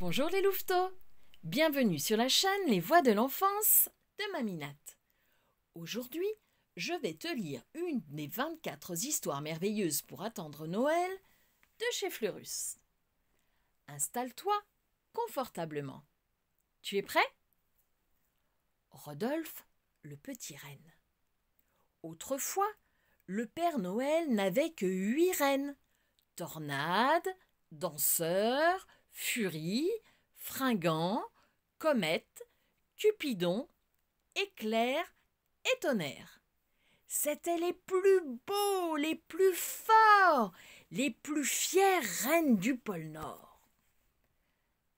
Bonjour les louveteaux Bienvenue sur la chaîne Les Voix de l'enfance de Maminate. Aujourd'hui, je vais te lire une des 24 histoires merveilleuses pour attendre Noël de chez Fleurus. Installe-toi confortablement. Tu es prêt Rodolphe, le petit renne. Autrefois, le Père Noël n'avait que huit reines. Tornade, danseur, Furie, Fringant, Comète, Cupidon, Éclair et Tonnerre. C'étaient les plus beaux, les plus forts, les plus fières reines du pôle Nord.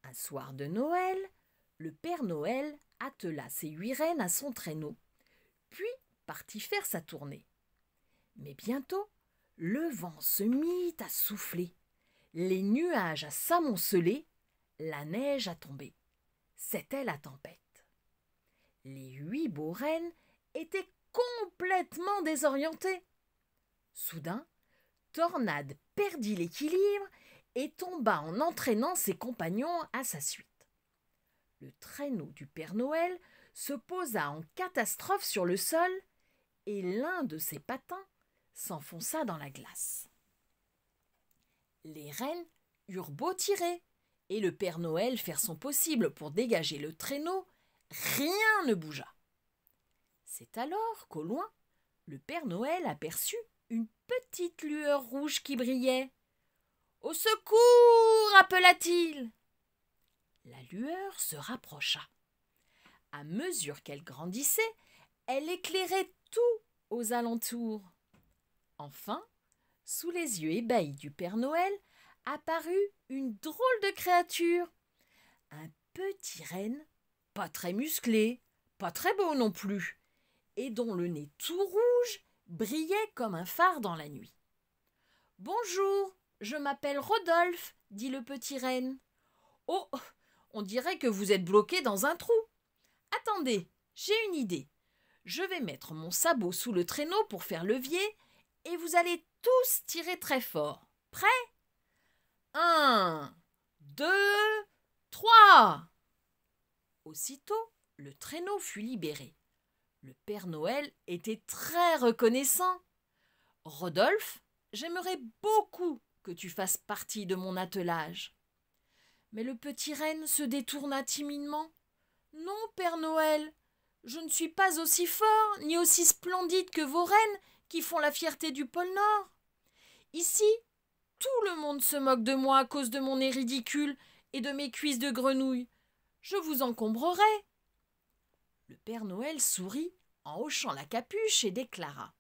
Un soir de Noël, le Père Noël attela ses huit reines à son traîneau, puis partit faire sa tournée. Mais bientôt, le vent se mit à souffler les nuages à s'amonceler, la neige à tomber. C'était la tempête. Les huit beaux rennes étaient complètement désorientés. Soudain, Tornade perdit l'équilibre et tomba en entraînant ses compagnons à sa suite. Le traîneau du Père Noël se posa en catastrophe sur le sol et l'un de ses patins s'enfonça dans la glace. Les reines eurent beau tirer et le Père Noël faire son possible pour dégager le traîneau, rien ne bougea. C'est alors qu'au loin, le Père Noël aperçut une petite lueur rouge qui brillait. Au secours appela-t-il. La lueur se rapprocha. À mesure qu'elle grandissait, elle éclairait tout aux alentours. Enfin, sous les yeux ébahis du Père Noël apparut une drôle de créature. Un petit renne, pas très musclé, pas très beau non plus, et dont le nez tout rouge brillait comme un phare dans la nuit. Bonjour, je m'appelle Rodolphe, dit le petit renne. Oh, on dirait que vous êtes bloqué dans un trou. Attendez, j'ai une idée. Je vais mettre mon sabot sous le traîneau pour faire levier, et vous allez tous tirer très fort. Prêt Un, deux, trois Aussitôt, le traîneau fut libéré. Le Père Noël était très reconnaissant. Rodolphe, j'aimerais beaucoup que tu fasses partie de mon attelage. Mais le petit renne se détourna timidement. Non, Père Noël, je ne suis pas aussi fort ni aussi splendide que vos reines qui font la fierté du pôle Nord. Ici, tout le monde se moque de moi à cause de mon nez ridicule et de mes cuisses de grenouille. Je vous encombrerai. Le Père Noël sourit en hochant la capuche et déclara.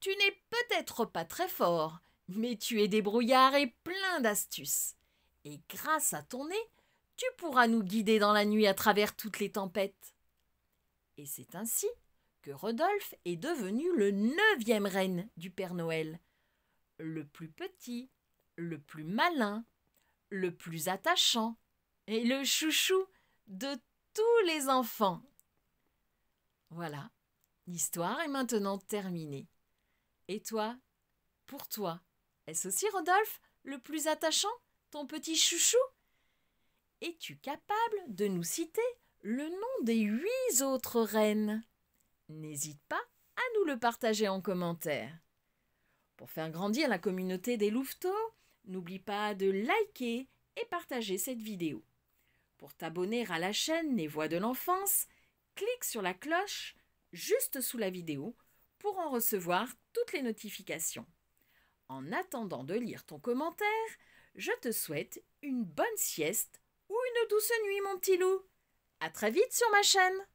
Tu n'es peut-être pas très fort, mais tu es débrouillard et plein d'astuces. Et grâce à ton nez, tu pourras nous guider dans la nuit à travers toutes les tempêtes. Et c'est ainsi que Rodolphe est devenu le neuvième reine du Père Noël, le plus petit, le plus malin, le plus attachant et le chouchou de tous les enfants. Voilà, l'histoire est maintenant terminée. Et toi, pour toi, est-ce aussi Rodolphe le plus attachant, ton petit chouchou Es-tu capable de nous citer le nom des huit autres reines N'hésite pas à nous le partager en commentaire. Pour faire grandir la communauté des louveteaux, n'oublie pas de liker et partager cette vidéo. Pour t'abonner à la chaîne Les Voix de l'Enfance, clique sur la cloche juste sous la vidéo pour en recevoir toutes les notifications. En attendant de lire ton commentaire, je te souhaite une bonne sieste ou une douce nuit, mon petit loup. À très vite sur ma chaîne!